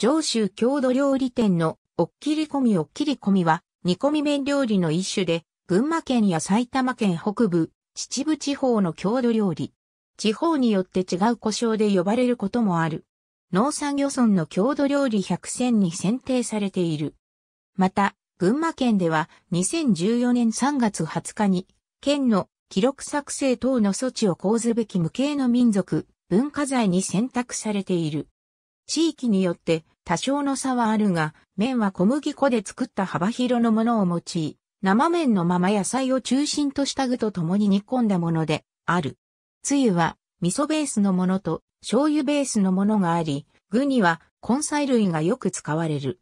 上州郷土料理店のおっきり込みおっきり込みは煮込み麺料理の一種で、群馬県や埼玉県北部、秩父地方の郷土料理。地方によって違う故障で呼ばれることもある。農産漁村の郷土料理100選に選定されている。また、群馬県では2014年3月20日に、県の記録作成等の措置を講ずべき無形の民族、文化財に選択されている。地域によって多少の差はあるが、麺は小麦粉で作った幅広のものを用い、生麺のまま野菜を中心とした具と共に煮込んだものである。つゆは味噌ベースのものと醤油ベースのものがあり、具には根菜類がよく使われる。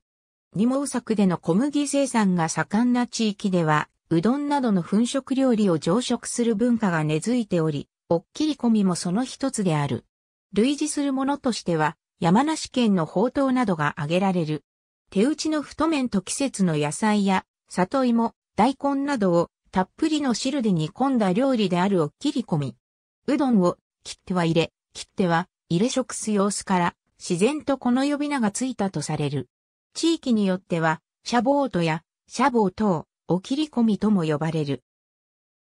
二毛作での小麦生産が盛んな地域では、うどんなどの粉食料理を常食する文化が根付いており、おっきり込みもその一つである。類似するものとしては、山梨県の宝刀などが挙げられる。手打ちの太麺と季節の野菜や、里芋、大根などをたっぷりの汁で煮込んだ料理であるお切り込み。うどんを切っては入れ、切っては入れ食す様子から自然とこの呼び名がついたとされる。地域によっては、シャボートやシャボー等、お切り込みとも呼ばれる。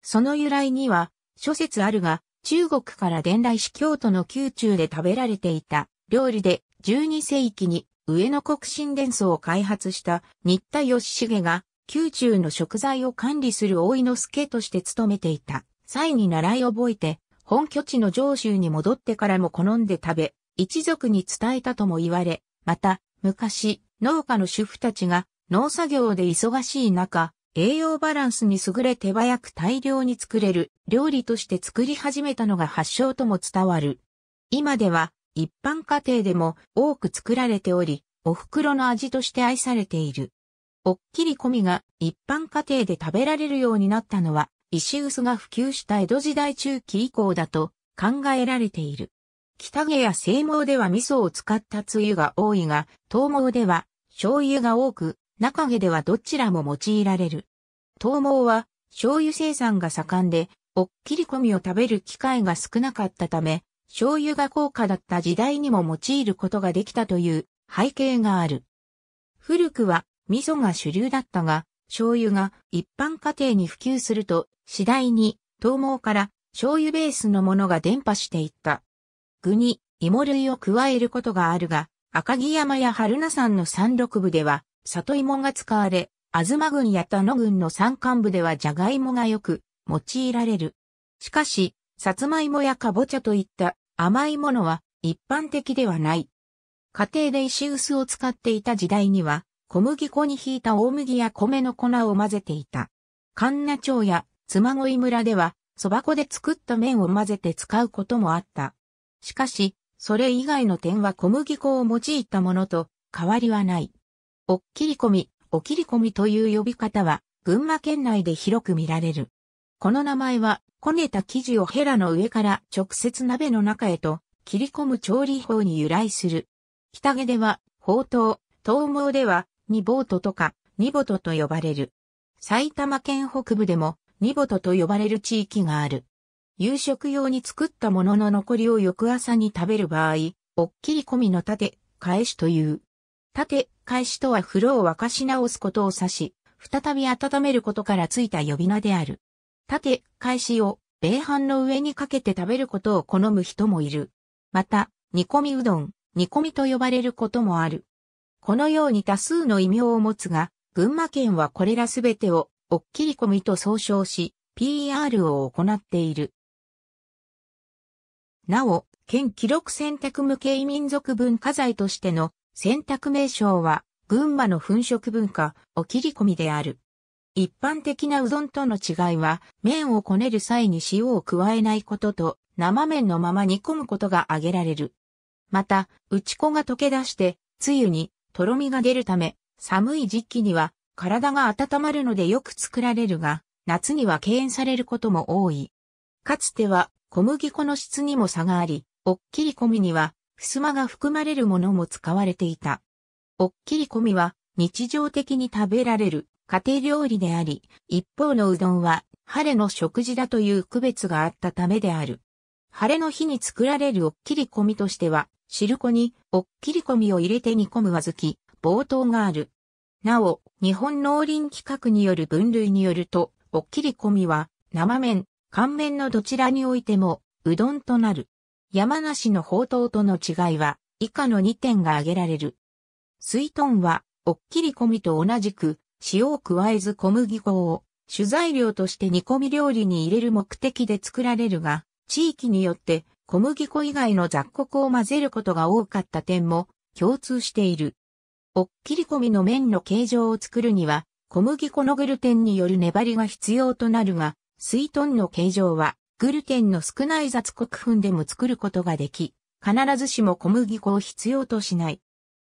その由来には、諸説あるが、中国から伝来し京都の宮中で食べられていた料理で12世紀に上野国神伝奏を開発した新田義重が宮中の食材を管理する大井之助として勤めていた。際に習い覚えて、本拠地の上州に戻ってからも好んで食べ、一族に伝えたとも言われ、また、昔、農家の主婦たちが農作業で忙しい中、栄養バランスに優れ手早く大量に作れる料理として作り始めたのが発祥とも伝わる。今では一般家庭でも多く作られており、お袋の味として愛されている。おっきり込みが一般家庭で食べられるようになったのは、石臼が普及した江戸時代中期以降だと考えられている。北毛や西毛では味噌を使ったつゆが多いが、東毛では醤油が多く、中毛ではどちらも用いられる。東毛は醤油生産が盛んで、おっきり込みを食べる機会が少なかったため、醤油が高価だった時代にも用いることができたという背景がある。古くは味噌が主流だったが、醤油が一般家庭に普及すると次第に東毛から醤油ベースのものが伝播していった。具に芋類を加えることがあるが、赤城山や春名山の山麓部では里芋が使われ、東郡や田野郡の山間部ではジャガイモがよく用いられる。しかし、さつまいもやかぼちゃといった甘いものは一般的ではない。家庭で石臼を使っていた時代には、小麦粉にひいた大麦や米の粉を混ぜていた。神奈町や妻恋村では、蕎麦粉で作った麺を混ぜて使うこともあった。しかし、それ以外の点は小麦粉を用いたものと変わりはない。おっきり込み、おきり込みという呼び方は、群馬県内で広く見られる。この名前は、こねた生地をヘラの上から直接鍋の中へと切り込む調理法に由来する。北毛では、ほうとう、東毛では、ニボートとか、ニボトと呼ばれる。埼玉県北部でも、ニボトと呼ばれる地域がある。夕食用に作ったものの残りを翌朝に食べる場合、おっきり込みの縦、返しという。縦、返しとは風呂を沸かし直すことを指し、再び温めることからついた呼び名である。縦、返しを、米飯の上にかけて食べることを好む人もいる。また、煮込みうどん、煮込みと呼ばれることもある。このように多数の異名を持つが、群馬県はこれらすべてを、おっきり込みと総称し、PR を行っている。なお、県記録選択無形民族文化財としての選択名称は、群馬の粉飾文化、おきり込みである。一般的なうどんとの違いは、麺をこねる際に塩を加えないことと、生麺のまま煮込むことが挙げられる。また、内子が溶け出して、つゆに、とろみが出るため、寒い時期には、体が温まるのでよく作られるが、夏には敬遠されることも多い。かつては、小麦粉の質にも差があり、おっきり込みには、襖が含まれるものも使われていた。おっきり込みは、日常的に食べられる家庭料理であり、一方のうどんは、晴れの食事だという区別があったためである。晴れの日に作られるおっきり込みとしては、汁粉におっきり込みを入れて煮込む和好き、冒頭がある。なお、日本農林規格による分類によると、おっきり込みは、生麺、乾麺のどちらにおいても、うどんとなる。山梨の宝刀との違いは、以下の2点が挙げられる。水豚は、おっきり込みと同じく、塩を加えず小麦粉を主材料として煮込み料理に入れる目的で作られるが、地域によって小麦粉以外の雑穀を混ぜることが多かった点も共通している。おっきり込みの麺の形状を作るには、小麦粉のグルテンによる粘りが必要となるが、水豚の形状は、グルテンの少ない雑穀粉でも作ることができ、必ずしも小麦粉を必要としない。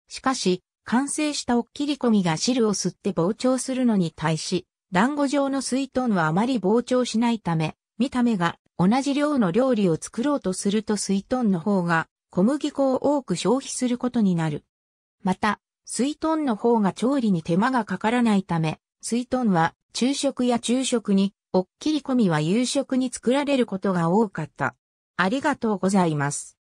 しかし、完成したおっきり込みが汁を吸って膨張するのに対し、団子状の水豚はあまり膨張しないため、見た目が同じ量の料理を作ろうとすると水豚の方が小麦粉を多く消費することになる。また、水豚の方が調理に手間がかからないため、水豚は昼食や昼食に、おっきり込みは夕食に作られることが多かった。ありがとうございます。